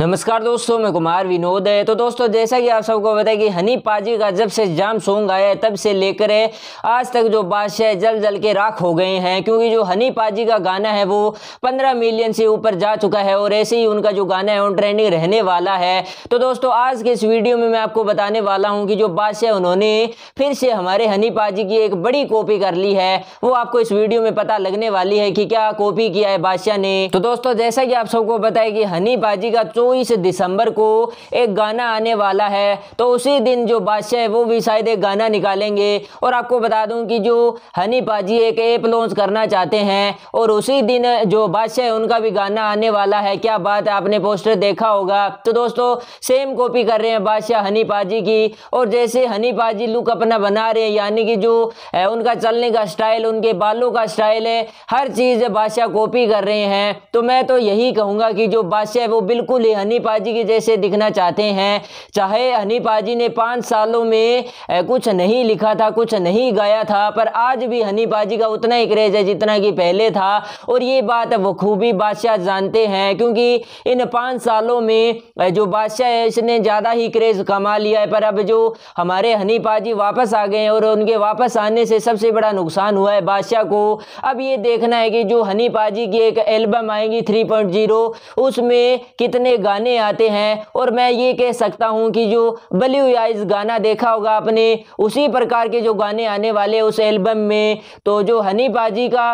नमस्कार दोस्तों मैं कुमार विनोद है तो दोस्तों जैसा कि आप सबको बताया कि हनी पाजी का जब से जाम सॉन्ग आया है तब से लेकर आज तक जो बादशाह जल जल के राख हो गए हैं क्योंकि जो हनी पाजी का गाना है वो 15 मिलियन से ऊपर जा चुका है और ऐसे ही उनका जो गाना है वो ट्रेंडिंग रहने वाला है तो दोस्तों आज के इस वीडियो में मैं आपको बताने वाला हूँ कि जो बादशाह उन्होंने फिर से हमारे हनी पाजी की एक बड़ी कॉपी कर ली है वो आपको इस वीडियो में पता लगने वाली है कि क्या कॉपी किया है बादशाह ने तो दोस्तों जैसा कि आप सबको बताया कि हनी पाजी का चो चौबीस दिसंबर को एक गाना आने वाला है तो उसी दिन जो बादशाह है वो भी शायद एक गाना निकालेंगे और आपको बता दूं कि जो हनी पाजी एक ऐप लॉन्च करना चाहते हैं और उसी दिन जो बादशाह उनका भी गाना आने वाला है क्या बात है आपने पोस्टर देखा होगा तो दोस्तों सेम कॉपी कर रहे हैं बादशाह हनी पाजी की और जैसे हनी पाजी लुक अपना बना रहे हैं यानी कि जो उनका चलने का स्टाइल उनके बालों का स्टाइल है हर चीज़ बादशाह कॉपी कर रहे हैं तो मैं तो यही कहूँगा कि जो बादशाह है वो बिल्कुल ही हनीपाजी के जैसे दिखना चाहते हैं चाहे पाजी ने पाँच सालों में कुछ नहीं लिखा था कुछ नहीं गाया था पर आज भी पाजी का उतना ही क्रेज है जितना कि पहले था और ये बात बखूबी बादशाह जानते हैं क्योंकि इन पाँच सालों में जो बादशाह है इसने ज़्यादा ही क्रेज़ कमा लिया है पर अब जो हमारे जी वापस आ गए हैं और उनके वापस आने से सबसे बड़ा नुकसान हुआ है बादशाह को अब ये देखना है कि जो जी की एक एल्बम आएगी 3.0 उसमें कितने गाने आते हैं और मैं ये कह सकता हूँ कि जो बल्यू आइज गाना देखा होगा आपने उसी प्रकार के जो गाने आने वाले उस एल्बम में तो जो हनी पाजी का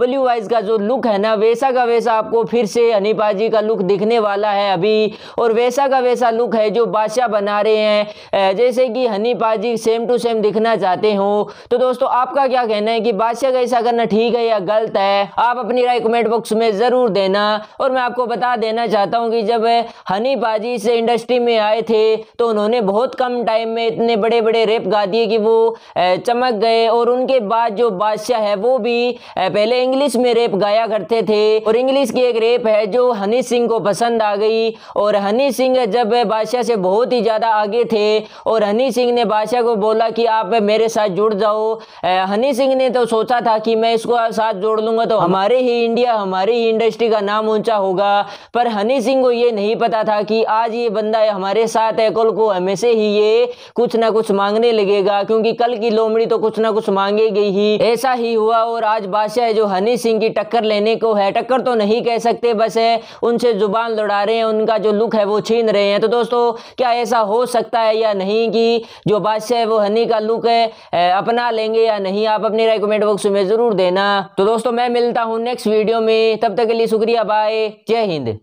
बल्यू आइज का जो लुक है ना वैसा का वैसा आपको फिर से हनी पाजी का लुक दिखने वाला है अभी और वैसा का वैसा लुक है जो बादशाह बना रहे हैं जैसे कि हनी पाजी सेम टू सेम दिखना चाहते हो तो दोस्तों आपका क्या कहना है कि बादशाह का ऐसा करना ठीक है या गलत है आप अपनी राय कमेंट बॉक्स में ज़रूर देना और मैं आपको बता देना चाहता हूँ कि जब हनी बाजी से इंडस्ट्री में आए थे तो उन्होंने बहुत कम टाइम में इतने बड़े बड़े रेप गा दिए कि वो चमक गए और उनके बाद जो बादशाह है वो भी पहले इंग्लिश में रेप गाया करते थे और इंग्लिश की एक रेप है जो हनी सिंह को पसंद आ गई और हनी सिंह जब बादशाह से बहुत ही ज़्यादा आगे थे और हनी सिंह ने बादशाह को बोला कि आप मेरे साथ जुड़ जाओ हनी सिंह ने तो सोचा था कि मैं इसको साथ जोड़ लूंगा तो हमारे ही इंडिया हमारी ही इंडस्ट्री का नाम ऊंचा होगा पर हनी सिंह को ये नहीं नहीं पता था कि आज ये बंदा है हमारे साथ है कल को हमें से ही ये कुछ ना कुछ मांगने लगेगा क्योंकि कल की लोमड़ी तो कुछ ना कुछ मांगेगी ही ऐसा ही हुआ और आज बादशाह जो हनी सिंह की टक्कर लेने को है टक्कर तो नहीं कह सकते बस है उनसे जुबान लड़ा रहे हैं उनका जो लुक है वो छीन रहे हैं तो दोस्तों क्या ऐसा हो सकता है या नहीं कि जो बादशाह है वो हनी का लुक है अपना लेंगे या नहीं आप अपने राय कमेंट बॉक्स में ज़रूर देना तो दोस्तों मैं मिलता हूँ नेक्स्ट वीडियो में तब तक के लिए शुक्रिया बाय जय हिंद